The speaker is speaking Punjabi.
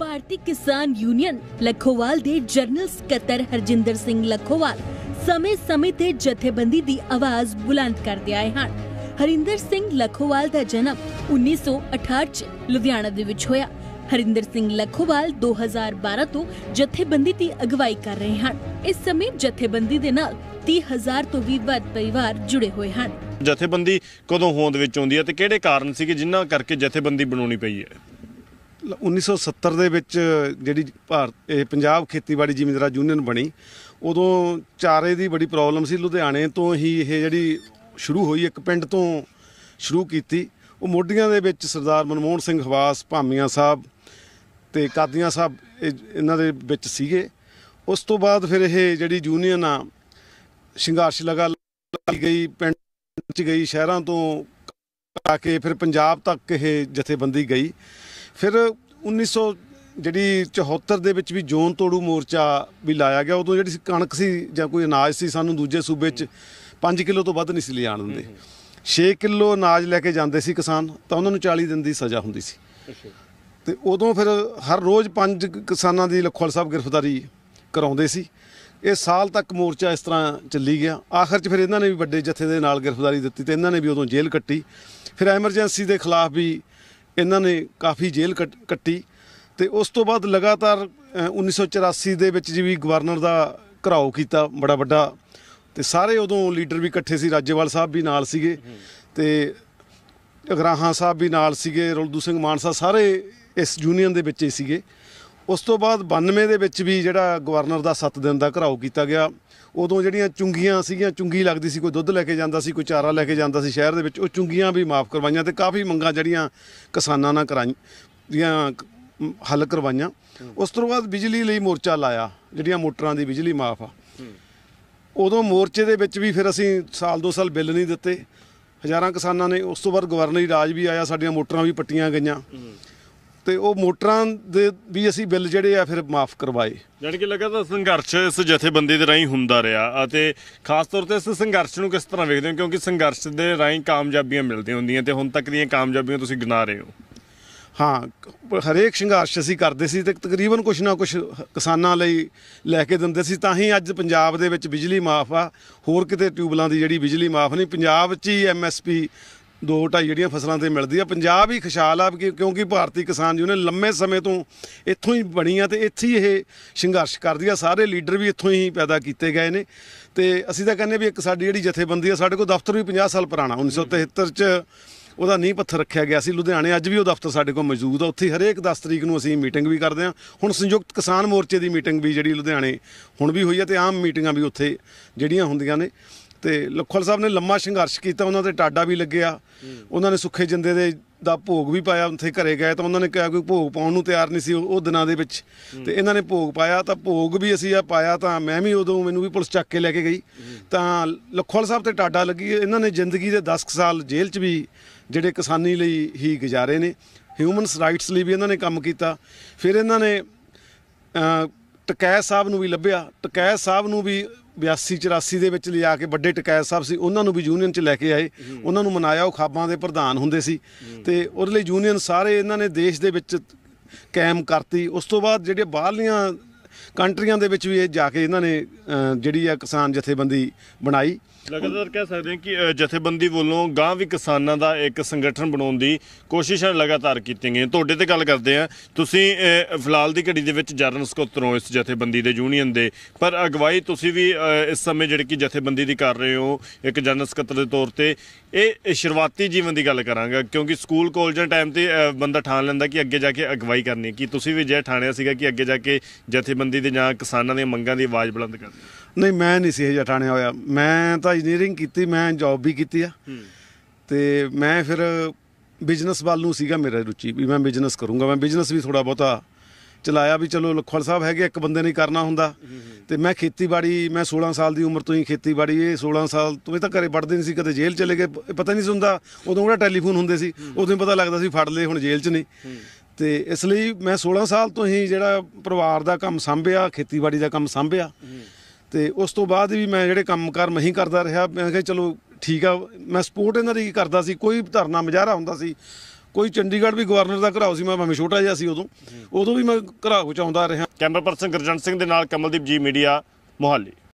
ਭਾਰਤੀ ਕਿਸਾਨ ਯੂਨੀਅਨ ਲਖੋਵਾਲ ਦੇ ਜਨਰਲ ਸਕੱਤਰ ਹਰਜਿੰਦਰ ਸਿੰਘ ਲਖੋਵਾਲ ਸਮੇਂ-ਸਮੇਂ ਤੇ ਜਥੇਬੰਦੀ ਦੀ ਆਵਾਜ਼ ਬੁਲੰਦ ਕਰਦੇ ਆਏ ਹਨ ਹਰਿੰਦਰ ਸਿੰਘ ਲਖੋਵਾਲ ਦਾ ਜਨਮ 1968 ਚ ਲੁਧਿਆਣਾ ਦੇ ਵਿੱਚ ਹੋਇਆ ਹਰਿੰਦਰ ਸਿੰਘ ਲਖੋਵਾਲ 2012 ਤੋਂ ਜਥੇਬੰਦੀ ਦੀ ਅਗਵਾਈ ਕਰ ਰਹੇ ਹਨ ਇਸ ਸਮੇਂ ਜਥੇਬੰਦੀ ਦੇ ਨਾਲ 30000 ਤੋਂ ਵੀ ਵੱਧ ਪਰਿਵਾਰ ਜੁੜੇ ਹੋਏ ਹਨ ਜਥੇਬੰਦੀ ਕਦੋਂ ਹੋਂਦ ਵਿੱਚ ਆਉਂਦੀ ਹੈ ਤੇ ਕਿਹੜੇ ਕਾਰਨ ਸੀ ਕਿ ਜਿਨ੍ਹਾਂ ਕਰਕੇ ਜਥੇਬੰਦੀ ਬਣਾਉਣੀ ਪਈ ਹੈ 1970 ਦੇ ਵਿੱਚ ਜਿਹੜੀ ਭਾਰਤ ਇਹ ਪੰਜਾਬ ਖੇਤੀਬਾੜੀ ਜ਼ਿਮੀਂਦਾਰ ਯੂਨੀਅਨ ਬਣੀ ਉਦੋਂ ਚਾਰੇ ਦੀ ਬੜੀ ਪ੍ਰੋਬਲਮ ਸੀ ਲੁਧਿਆਣੇ ਤੋਂ ਹੀ ਇਹ ਜਿਹੜੀ ਸ਼ੁਰੂ ਹੋਈ ਇੱਕ ਪਿੰਡ ਤੋਂ ਸ਼ੁਰੂ ਕੀਤੀ ਉਹ ਮੋਢੀਆਂ ਦੇ ਵਿੱਚ ਸਰਦਾਰ ਮਨਮੋਹਨ ਸਿੰਘ ਹਵਾਸ ਭਾਮੀਆਂ ਸਾਹਿਬ ਤੇ ਕਾਦੀਆਂ ਸਾਹਿਬ ਇਹਨਾਂ ਦੇ ਵਿੱਚ ਸੀਗੇ ਉਸ ਤੋਂ ਬਾਅਦ ਫਿਰ ਇਹ ਜਿਹੜੀ ਯੂਨੀਅਨ ਆ ਲਗਾ ਲਈ ਗਈ ਪਿੰਡ ਚ ਗਈ ਸ਼ਹਿਰਾਂ ਤੋਂ ਆ ਕੇ ਫਿਰ ਪੰਜਾਬ ਤੱਕ ਇਹ ਜਥੇਬੰਦੀ ਗਈ ਫਿਰ 1900 ਜਿਹੜੀ 74 ਦੇ ਵਿੱਚ ਵੀ ਜੋਨ ਤੋੜੂ ਮੋਰਚਾ ਵੀ ਲਾਇਆ ਗਿਆ ਉਦੋਂ ਜਿਹੜੀ ਕਣਕ ਸੀ ਜਾਂ ਕੋਈ ਅਨਾਜ ਸੀ ਸਾਨੂੰ ਦੂਜੇ ਸੂਬੇ 'ਚ 5 ਕਿਲੋ ਤੋਂ ਵੱਧ ਨਹੀਂ ਸੀ ਲਿਜਾਣ ਦਿੰਦੇ 6 ਕਿਲੋ ਅਨਾਜ ਲੈ ਕੇ ਜਾਂਦੇ ਸੀ ਕਿਸਾਨ ਤਾਂ ਉਹਨਾਂ ਨੂੰ 40 ਦਿਨ ਦੀ ਸਜ਼ਾ ਹੁੰਦੀ ਸੀ ਤੇ ਉਦੋਂ ਫਿਰ ਹਰ ਰੋਜ਼ ਪੰਜ ਕਿਸਾਨਾਂ ਦੀ ਲਖਵਲ ਸਾਹਿਬ ਗ੍ਰਿਫਤਾਰੀ ਕਰਾਉਂਦੇ ਸੀ ਇਹ ਸਾਲ ਤੱਕ ਮੋਰਚਾ ਇਸ ਤਰ੍ਹਾਂ ਚੱਲੀ ਗਿਆ ਆਖਰ 'ਚ ਫਿਰ ਇਹਨਾਂ ਨੇ ਵੀ ਵੱਡੇ ਜਥੇ ਦੇ ਨਾਲ ਗ੍ਰਿਫਤਾਰੀ ਦਿੱਤੀ ਤੇ ਇਹਨਾਂ ਨੇ ਵੀ ਉਦੋਂ ਜੇਲ੍ਹ ਕੱਟੀ ਫਿਰ ਐਮਰਜੈਂਸੀ ਦੇ ਖਿਲਾਫ ਵੀ ਇਹਨਾਂ ਨੇ ਕਾਫੀ ਜੇਲ੍ਹ ਕੱਟੀ ਤੇ ਉਸ ਤੋਂ ਬਾਅਦ ਲਗਾਤਾਰ 1984 ਦੇ ਵਿੱਚ ਜਿਵੇਂ ਗਵਰਨਰ ਦਾ ਘਰਾਓ ਕੀਤਾ ਬੜਾ ਵੱਡਾ ਤੇ ਸਾਰੇ ਉਦੋਂ ਲੀਡਰ ਵੀ ਇਕੱਠੇ ਸੀ ਰਾਜੇਵਾਲ ਸਾਹਿਬ ਵੀ ਨਾਲ ਸੀਗੇ ਤੇ ਅਗਰਾਹਾਂ ਸਾਹਿਬ ਵੀ ਨਾਲ ਸੀਗੇ ਰੁਲਦੂ ਸਿੰਘ ਮਾਨਸਾ ਸਾਰੇ ਇਸ ਯੂਨੀਅਨ ਦੇ ਵਿੱਚ ਹੀ ਸੀਗੇ ਉਸ ਤੋਂ ਬਾਅਦ 92 ਦੇ ਵਿੱਚ ਵੀ ਜਿਹੜਾ ਗਵਰਨਰ ਦਾ 7 ਦਿਨ ਦਾ ਘਰਾਓ ਕੀਤਾ ਗਿਆ ਉਦੋਂ ਜਿਹੜੀਆਂ ਚੁੰਗੀਆਂ ਸੀਗੀਆਂ ਚੁੰਗੀ ਲੱਗਦੀ ਸੀ ਕੋਈ ਦੁੱਧ ਲੈ ਕੇ ਜਾਂਦਾ ਸੀ ਕੋਈ ਚਾਰਾ ਲੈ ਕੇ ਜਾਂਦਾ ਸੀ ਸ਼ਹਿਰ ਦੇ ਵਿੱਚ ਉਹ ਚੁੰਗੀਆਂ ਵੀ ਮਾਫ ਕਰਵਾਈਆਂ ਤੇ ਕਾਫੀ ਮੰਗਾਂ ਜਿਹੜੀਆਂ ਕਿਸਾਨਾਂ ਨਾਲ ਕਰਾਈਆਂ ਹੱਲ ਕਰਵਾਈਆਂ ਉਸ ਤੋਂ ਬਾਅਦ ਬਿਜਲੀ ਲਈ ਮੋਰਚਾ ਲਾਇਆ ਜਿਹੜੀਆਂ ਮੋਟਰਾਂ ਦੀ ਬਿਜਲੀ ਮਾਫ ਆ ਉਦੋਂ ਮੋਰਚੇ ਦੇ ਵਿੱਚ ਵੀ ਫਿਰ ਅਸੀਂ ਸਾਲ ਦੋ ਸਾਲ ਬਿੱਲ ਨਹੀਂ ਦਿੱਤੇ ਹਜ਼ਾਰਾਂ ਕਿਸਾਨਾਂ ਨੇ ਉਸ ਤੋਂ ਬਾਅਦ ਗਵਰਨਰੀ ਰਾਜ ਵੀ ਆਇਆ ਸਾਡੀਆਂ ਮੋਟਰਾਂ ਵੀ ਪੱਟੀਆਂ ਗਈਆਂ ਤੇ ਉਹ ਮੋਟਰਾਂ ਦੇ ਵੀ ਅਸੀਂ ਬਿੱਲ ਜਿਹੜੇ ਆ ਫਿਰ ਮਾਫ ਕਰਵਾਏ ਜਾਣੀ ਕਿ ਲਗਾਤਾਰ ਸੰਘਰਸ਼ ਇਸ ਜਥੇਬੰਦੀ ਦੇ ਰਾਹੀਂ ਹੁੰਦਾ ਰਿਹਾ ਅਤੇ ਖਾਸ ਤੌਰ ਤੇ ਇਸ ਸੰਘਰਸ਼ ਨੂੰ ਕਿਸ ਤਰ੍ਹਾਂ ਵੇਖਦੇ ਹੋ ਕਿਉਂਕਿ ਸੰਘਰਸ਼ ਦੇ ਰਾਹੀਂ ਕਾਮਯਾਬੀਆਂ ਮਿਲਦੀਆਂ ਹੁੰਦੀਆਂ ਤੇ ਹੁਣ ਤੱਕ ਦੀਆਂ ਕਾਮਯਾਬੀਆਂ ਤੁਸੀਂ ਗਿਣਾ ਰਹੇ ਹੋ ਹਾਂ ਹਰੇਕ ਸੰਘਰਸ਼ ਅਸੀਂ ਕਰਦੇ ਸੀ ਤੇ ਤਕਰੀਬਨ ਕੁਛ ਨਾ ਕੁਛ ਕਿਸਾਨਾਂ ਲਈ ਲੈ ਕੇ ਦਿੰਦੇ ਸੀ ਤਾਂ ਹੀ ਅੱਜ ਪੰਜਾਬ ਦੇ ਵਿੱਚ ਬਿਜਲੀ ਮਾਫ ਆ ਹੋਰ ਕਿਤੇ ਟਿਊਬਲਾਂ ਦੀ ਜਿਹੜੀ ਬਿਜਲੀ ਮਾਫ ਨਹੀਂ ਪੰਜਾਬ 'ਚ ਹੀ ਐਮਐਸਪੀ ਦੋ ਢਾਈ ਜਿਹੜੀਆਂ ਫਸਲਾਂ ਤੇ ਮਿਲਦੀ ਆ ਪੰਜਾਬ ਹੀ ਖੁਸ਼ਹਾਲ ਆ ਕਿਉਂਕਿ ਭਾਰਤੀ ਕਿਸਾਨ ਜੀ ਉਹਨੇ ਲੰਮੇ ਸਮੇਂ ਤੋਂ ਇੱਥੋਂ ਹੀ ਬਣੀ ਆ ਤੇ ਇੱਥੇ ਹੀ ਇਹ ਸੰਘਰਸ਼ ਕਰਦੀ ਆ ਸਾਰੇ ਲੀਡਰ ਵੀ ਇੱਥੋਂ ਹੀ ਪੈਦਾ ਕੀਤੇ ਗਏ ਨੇ ਤੇ ਅਸੀਂ ਤਾਂ ਕਹਿੰਦੇ ਵੀ ਇੱਕ ਸਾਡੀ ਜਿਹੜੀ ਜਥੇਬੰਦੀ ਆ ਸਾਡੇ ਕੋਲ ਦਫ਼ਤਰ ਵੀ 50 ਸਾਲ ਪੁਰਾਣਾ 1973 ਚ ਉਹਦਾ ਨੀਂਹ ਪੱਥਰ ਰੱਖਿਆ ਗਿਆ ਸੀ ਲੁਧਿਆਣੇ ਅੱਜ ਵੀ ਉਹ ਦਫ਼ਤਰ ਸਾਡੇ ਕੋਲ ਮੌਜੂਦ ਆ ਉੱਥੇ ਹਰੇਕ 10 ਤਰੀਕ ਨੂੰ ਅਸੀਂ ਮੀਟਿੰਗ ਵੀ ਕਰਦੇ ਆ ਹੁਣ ਸੰਯੁਕਤ ਕਿਸਾਨ ਮੋਰਚੇ ਦੀ ਮੀਟਿੰਗ ਵੀ ਜਿਹੜੀ ਲੁਧਿਆਣੇ ਹੁਣ ਵੀ ਹੋਈ ਆ ਤੇ ਆਮ ਮੀਟਿੰਗਾਂ ਵੀ ਉੱਥੇ ਜਿਹੜੀਆਂ ਹੁੰਦੀਆਂ ਨੇ ਤੇ ਲਖਵਾਲ ਸਾਹਿਬ ਨੇ ਲੰਮਾ ਸੰਘਰਸ਼ ਕੀਤਾ ਉਹਨਾਂ ਤੇ ਟਾਡਾ ਵੀ ਲੱਗਿਆ ਉਹਨਾਂ ਨੇ ਸੁੱਖੇ ਜਿੰਦੇ ਦੇ ਦਾ ਭੋਗ ਵੀ ਪਾਇਆ ਉੱਥੇ ਘਰੇ ਗਏ ਤਾਂ ਉਹਨਾਂ ਨੇ ਕਿਹਾ ਕੋਈ ਭੋਗ ਪਾਉਣ ਨੂੰ ਤਿਆਰ ਨਹੀਂ ਸੀ ਉਹ ਦਿਨਾਂ ਦੇ ਵਿੱਚ ਤੇ ਇਹਨਾਂ ਨੇ ਭੋਗ ਪਾਇਆ ਤਾਂ ਭੋਗ ਵੀ ਅਸੀਂ ਆ ਪਾਇਆ ਤਾਂ ਮੈਂ ਵੀ ਉਦੋਂ ਮੈਨੂੰ ਵੀ ਪੁਲਿਸ ਚੱਕ ਕੇ ਲੈ ਕੇ ਗਈ ਤਾਂ ਲਖਵਾਲ ਸਾਹਿਬ ਤੇ ਟਾਡਾ ਲੱਗੀ ਇਹਨਾਂ ਨੇ ਜ਼ਿੰਦਗੀ ਦੇ 10 ਸਾਲ ਜੇਲ੍ਹ 'ਚ ਵੀ ਜਿਹੜੇ ਕਿਸਾਨੀ ਲਈ ਹੀ ਗੁਜ਼ਾਰੇ ਨੇ ਹਿਊਮਨਸ ਰਾਈਟਸ ਲਈ ਵੀ ਇਹਨਾਂ ਨੇ ਕੰਮ ਕੀਤਾ ਫਿਰ ਇਹਨਾਂ ਨੇ ਟਕੈ ਸਾਹਿਬ ਨੂੰ ਵੀ ਲੱਭਿਆ ਟਕੈ ਸਾਹਿਬ ਨੂੰ ਵੀ 82 84 ਦੇ ਵਿੱਚ ਲਿਜਾ ਕੇ ਵੱਡੇ ਟਕੈ ਸਾਹਿਬ ਸੀ ਉਹਨਾਂ ਨੂੰ ਵੀ ਯੂਨੀਅਨ 'ਚ ਲੈ ਕੇ ਆਏ ਉਹਨਾਂ ਨੂੰ ਮਨਾਇਆ ਉਹ ਖਾਬਾਂ ਦੇ ਪ੍ਰਧਾਨ ਹੁੰਦੇ ਸੀ ਤੇ ਉਹਦੇ ਲਈ ਯੂਨੀਅਨ ਸਾਰੇ ਇਹਨਾਂ ਨੇ ਦੇਸ਼ ਦੇ ਵਿੱਚ ਕਾਇਮ ਕਰਤੀ ਉਸ ਤੋਂ ਬਾਅਦ ਜਿਹੜੇ ਬਾਹਰਲੀਆਂ ਕੰਟਰੀਆਂ ਦੇ ਵਿੱਚ ਵੀ ਇਹ ਜਾ ਕੇ ਇਹਨਾਂ ਨੇ ਜਿਹੜੀ ਆ ਕਿਸਾਨ ਜਥੇਬੰਦੀ ਬਣਾਈ ਲਗਾਤਾਰ ਕਹਿ ਸਕਦੇ ਹਾਂ ਕਿ ਜਥੇਬੰਦੀ ਵੱਲੋਂ ਗਾਂ ਵੀ ਕਿਸਾਨਾਂ ਦਾ ਇੱਕ ਸੰਗਠਨ ਬਣਾਉਣ ਦੀ ਕੋਸ਼ਿਸ਼ਾਂ ਲਗਾਤਾਰ ਕੀਤੀਆਂ ਗਈਆਂ ਤੁਹਾਡੇ ਤੇ ਗੱਲ ਕਰਦੇ ਆ ਤੁਸੀਂ ਫਿਲਹਾਲ ਦੀ ਘੜੀ ਦੇ ਵਿੱਚ ਜਰਨਲ ਸਕੋਤਰੋਂ ਇਸ ਜਥੇਬੰਦੀ ਦੇ ਯੂਨੀਅਨ ਦੇ ਪਰ ਅਗਵਾਈ ਤੁਸੀਂ ਵੀ ਇਸ ਸਮੇਂ ਜਿਹੜੀ ਕਿ ਜਥੇਬੰਦੀ ਦੀ ਕਰ ਰਹੇ ਹੋ ਇੱਕ ਜਨ ਸਕੱਤਰ ਦੇ ਤੌਰ ਤੇ ਇਹ ਸ਼ੁਰੂਆਤੀ ਜੀਵਨ ਦੀ ਗੱਲ ਕਰਾਂਗਾ ਕਿਉਂਕਿ ਸਕੂਲ ਕਾਲਜਾਂ ਟਾਈਮ ਤੇ ਬੰਦਾ ਠਾਣ ਲੈਂਦਾ ਕਿ ਅੱਗੇ ਜਾ ਕੇ ਅਗਵਾਈ ਕਰਨੀ ਕਿ ਤੁਸੀਂ ਵੀ ਜੇ ਠਾਣਿਆ ਸੀਗਾ ਕਿ ਅੱਗੇ ਜਾ ਕੇ ਜਥੇਬੰਦੀ ਜਥੇਬੰਦੀ ਦੇ ਜਾਂ ਕਿਸਾਨਾਂ ਦੀਆਂ ਮੰਗਾਂ ਦੀ ਆਵਾਜ਼ ਬੁਲੰਦ ਕਰਦੇ ਨਹੀਂ ਮੈਂ ਨਹੀਂ ਸੀ ਇਹ ਜਟਾਣੇ ਹੋਇਆ ਮੈਂ ਤਾਂ ਇੰਜੀਨੀਅਰਿੰਗ ਕੀਤੀ ਮੈਂ ਜੌਬ ਵੀ ਕੀਤੀ ਆ ਤੇ ਮੈਂ ਫਿਰ ਬਿਜ਼ਨਸ ਵੱਲ ਨੂੰ ਸੀਗਾ ਮੇਰਾ ਰੁਚੀ ਵੀ ਮੈਂ ਬਿਜ਼ਨਸ ਕਰੂੰਗਾ ਮੈਂ ਬਿਜ਼ਨਸ ਵੀ ਥੋੜਾ ਬਹੁਤਾ ਚਲਾਇਆ ਵੀ ਚਲੋ ਲਖਵਲ ਸਾਹਿਬ ਹੈਗੇ ਇੱਕ ਬੰਦੇ ਨੇ ਕਰਨਾ ਹੁੰਦਾ ਤੇ ਮੈਂ ਖੇਤੀਬਾੜੀ ਮੈਂ 16 ਸਾਲ ਦੀ ਉਮਰ ਤੋਂ ਹੀ ਖੇਤੀਬਾੜੀ ਇਹ 16 ਸਾਲ ਤੋਂ ਇਹ ਤਾਂ ਘਰੇ ਵੜਦੇ ਨਹੀਂ ਸੀ ਕਦੇ ਜੇਲ੍ਹ ਚਲੇ ਗਏ ਪਤਾ ਨਹੀਂ ਸੁਣਦਾ ਹੁੰਦਾ ਉਦੋਂ ਉਹਦਾ ਟੈਲੀਫੋਨ ਹੁੰਦੇ ਸੀ ਉਦੋਂ ਹੀ ਪਤਾ ਲੱਗਦਾ ਸੀ ਫੜ ਲਏ ਹੁਣ ਜੇਲ੍ਹ 'ਚ ਨਹੀਂ ਤੇ ਇਸ ਲਈ ਮੈਂ 16 ਸਾਲ ਤੋਂ ਹੀ ਜਿਹੜਾ ਪਰਿਵਾਰ ਦਾ ਕੰਮ ਸੰਭਿਆ ਖੇਤੀਬਾੜੀ ਦਾ ਕੰਮ ਸੰਭਿਆ ਤੇ ਉਸ ਤੋਂ ਬਾਅਦ ਵੀ ਮੈਂ ਜਿਹੜੇ ਕੰਮਕਾਰ ਨਹੀਂ ਕਰਦਾ ਰਿਹਾ ਮੈਂ ਕਿਹਾ ਚਲੋ ਠੀਕ ਆ ਮੈਂ ਸਪੋਰਟ ਇਹਨਾਂ ਦੀ ਕਰਦਾ ਸੀ ਕੋਈ ਧਰਨਾ ਮਜਾਰਾ ਹੁੰਦਾ ਸੀ ਕੋਈ ਚੰਡੀਗੜ੍ਹ ਵੀ ਗਵਰਨਰ ਦਾ ਘਰਾਓ ਸੀ ਮੈਂ ਭਾਵੇਂ ਛੋਟਾ ਜਿਹਾ ਸੀ ਉਦੋਂ ਉਦੋਂ ਵੀ ਮੈਂ ਘਰਾਓ ਚ ਆਉਂਦਾ ਰਿਹਾ ਕੈਮਰਾ ਪਰਸਨ ਗੁਰਜੰਟ ਸਿੰਘ ਦੇ ਨਾਲ ਕਮਲਦੀਪ ਜੀ ਮੀਡੀਆ ਮੋਹਾਲੀ